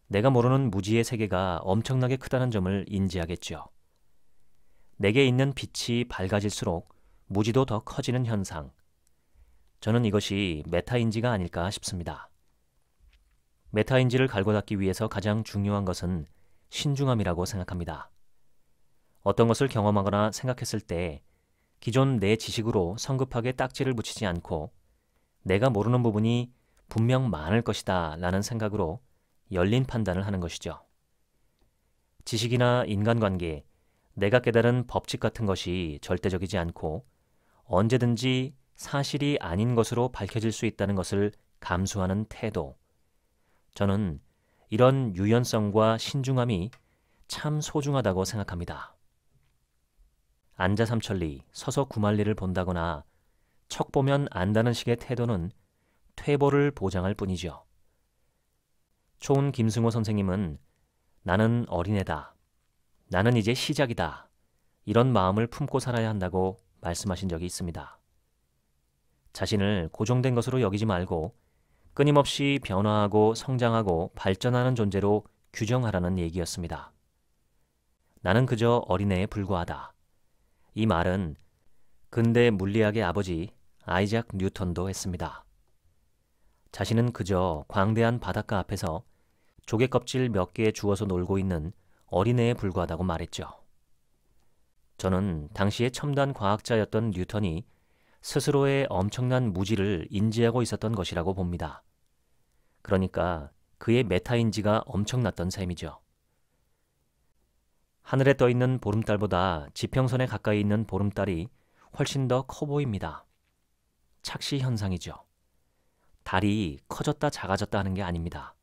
내가 모르는 무지의 세계가 엄청나게 크다는 점을 인지하겠죠 내게 있는 빛이 밝아질수록 무지도 더 커지는 현상. 저는 이것이 메타인지가 아닐까 싶습니다. 메타인지를 갈고 닦기 위해서 가장 중요한 것은 신중함이라고 생각합니다. 어떤 것을 경험하거나 생각했을 때 기존 내 지식으로 성급하게 딱지를 붙이지 않고 내가 모르는 부분이 분명 많을 것이다 라는 생각으로 열린 판단을 하는 것이죠. 지식이나 인간관계, 내가 깨달은 법칙 같은 것이 절대적이지 않고 언제든지 사실이 아닌 것으로 밝혀질 수 있다는 것을 감수하는 태도. 저는 이런 유연성과 신중함이 참 소중하다고 생각합니다. 앉아 삼천리, 서서 구만리를 본다거나 척 보면 안다는 식의 태도는 퇴보를 보장할 뿐이죠. 초은 김승호 선생님은 나는 어린애다. 나는 이제 시작이다. 이런 마음을 품고 살아야 한다고 말씀하신 적이 있습니다. 자신을 고정된 것으로 여기지 말고 끊임없이 변화하고 성장하고 발전하는 존재로 규정하라는 얘기였습니다. 나는 그저 어린애에 불과하다. 이 말은 근대 물리학의 아버지 아이작 뉴턴도 했습니다. 자신은 그저 광대한 바닷가 앞에서 조개껍질 몇 개 주워서 놀고 있는 어린애에 불과하다고 말했죠. 저는 당시의 첨단 과학자였던 뉴턴이 스스로의 엄청난 무지를 인지하고 있었던 것이라고 봅니다. 그러니까 그의 메타인지가 엄청났던 셈이죠. 하늘에 떠 있는 보름달보다 지평선에 가까이 있는 보름달이 훨씬 더 커 보입니다. 착시 현상이죠. 달이 커졌다 작아졌다 하는 게 아닙니다.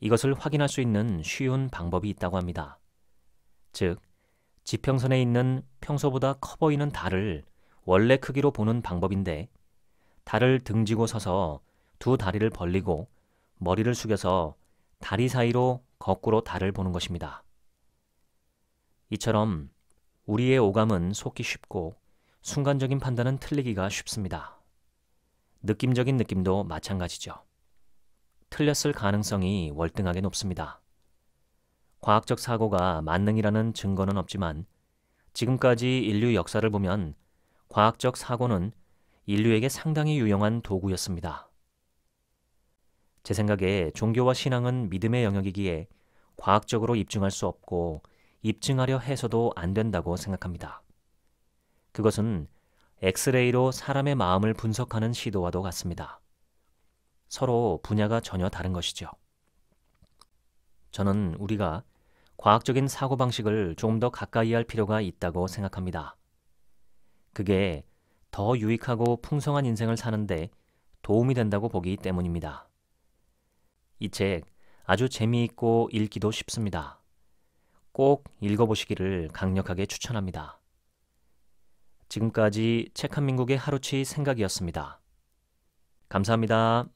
이것을 확인할 수 있는 쉬운 방법이 있다고 합니다. 즉, 지평선에 있는 평소보다 커 보이는 달을 원래 크기로 보는 방법인데 달을 등지고 서서 두 다리를 벌리고 머리를 숙여서 다리 사이로 거꾸로 달을 보는 것입니다. 이처럼 우리의 오감은 속기 쉽고 순간적인 판단은 틀리기가 쉽습니다. 느낌적인 느낌도 마찬가지죠. 틀렸을 가능성이 월등하게 높습니다. 과학적 사고가 만능이라는 증거는 없지만 지금까지 인류 역사를 보면 과학적 사고는 인류에게 상당히 유용한 도구였습니다. 제 생각에 종교와 신앙은 믿음의 영역이기에 과학적으로 입증할 수 없고 입증하려 해서도 안 된다고 생각합니다. 그것은 엑스레이로 사람의 마음을 분석하는 시도와도 같습니다. 서로 분야가 전혀 다른 것이죠. 저는 우리가 과학적인 사고방식을 좀 더 가까이 할 필요가 있다고 생각합니다. 그게 더 유익하고 풍성한 인생을 사는데 도움이 된다고 보기 때문입니다. 이 책 아주 재미있고 읽기도 쉽습니다. 꼭 읽어보시기를 강력하게 추천합니다. 지금까지 책 한민국의 하루치 생각이었습니다. 감사합니다.